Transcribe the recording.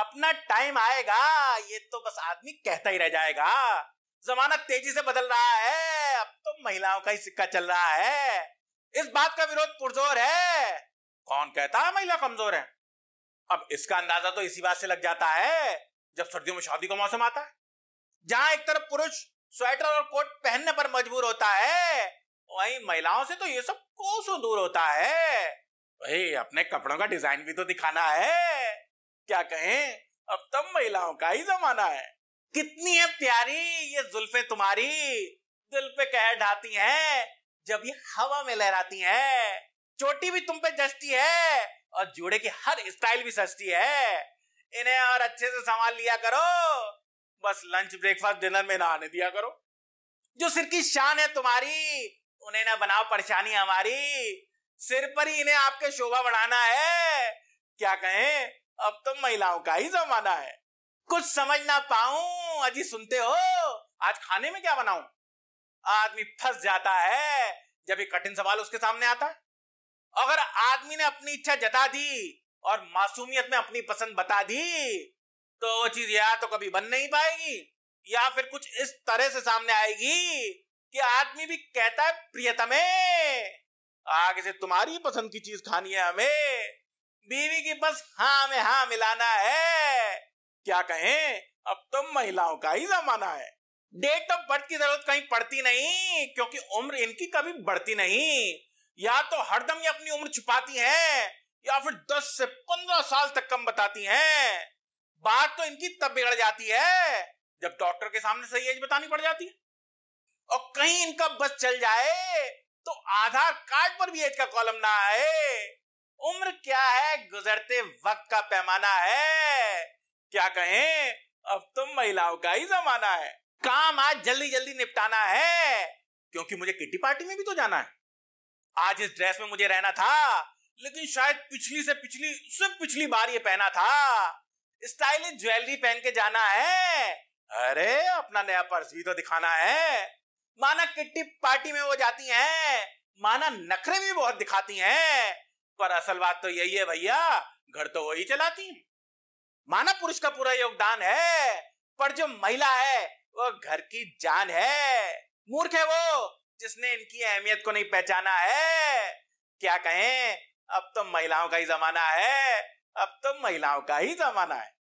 अपना टाइम आएगा ये तो बस आदमी कहता ही रह जाएगा जमाना तेजी से बदल रहा है अब तो महिलाओं का ही सिक्का चल रहा है इस बात का विरोध पुरजोर है कौन कहता है महिला कमजोर है अब इसका अंदाजा तो इसी बात से लग जाता है जब सर्दियों में शादी का मौसम आता है जहां एक तरफ पुरुष स्वेटर और कोट पहनने पर मजबूर होता है वहीं महिलाओं से तो ये सब कोसों दूर होता है भाई अपने कपड़ों का डिजाइन भी तो दिखाना है क्या कहें अब तब महिलाओं का ही जमाना है कितनी है प्यारी ये जुल्फे तुम्हारी दिल पे कह ढाती हैं जब ये हवा में लहराती हैं चोटी भी तुम पे जस्ती है और जूड़े की हर स्टाइल भी सस्ती है इन्हें और अच्छे से संभाल लिया करो बस लंच ब्रेकफास्ट डिनर में ना आने दिया करो जो सिर की शान है तुम्हारी उन्हें ना बनाओ परेशानी हमारी सिर पर ही इन्हें आपके शोभा बढ़ाना है क्या कहें अब तो महिलाओं का ही जमाना है कुछ समझ ना पाऊं अजी सुनते हो आज खाने में क्या बनाऊं आदमी फंस जाता है जब ये कठिन सवाल उसके सामने आता है अगर आदमी ने अपनी इच्छा जता दी और मासूमियत में अपनी पसंद बता दी तो वो चीज या तो कभी बन नहीं पाएगी या फिर कुछ इस तरह से सामने आएगी कि आदमी भी कहता है प्रियतमे आगे से तुम्हारी पसंद की चीज खानी है हमें बीवी की बस हाँ में हाँ मिलाना है क्या कहें अब तो महिलाओं का ही जमाना है डेट ऑफ बर्थ की जरूरत कहीं पड़ती नहीं क्योंकि उम्र इनकी कभी बढ़ती नहीं या तो हरदम ये अपनी उम्र छुपाती है या फिर 10 से 15 साल तक कम बताती हैं बात तो इनकी तब बिगड़ जाती है जब डॉक्टर के सामने सही एज बतानी पड़ जाती है और कहीं इनका बस चल जाए तो आधार कार्ड पर भी एज का कॉलम ना आए उम्र क्या है गुजरते वक्त का पैमाना है क्या कहें अब तो महिलाओं का ही जमाना है काम आज जल्दी जल्दी निपटाना है क्योंकि मुझे किटी पार्टी में भी तो जाना है आज इस ड्रेस में मुझे रहना था लेकिन शायद पिछली से पिछली सिर्फ पिछली बार ये पहना था स्टाइलिश ज्वेलरी पहन के जाना है अरे अपना नया पर्स भी तो दिखाना है माना किट्टी पार्टी में वो जाती हैं माना नखरे भी बहुत दिखाती हैं पर असल बात तो यही है भैया घर तो वही चलाती मानव माना पुरुष का पूरा योगदान है पर जो महिला है वो घर की जान है मूर्ख है वो जिसने इनकी अहमियत को नहीं पहचाना है क्या कहें अब तो महिलाओं का ही जमाना है अब तो महिलाओं का ही जमाना है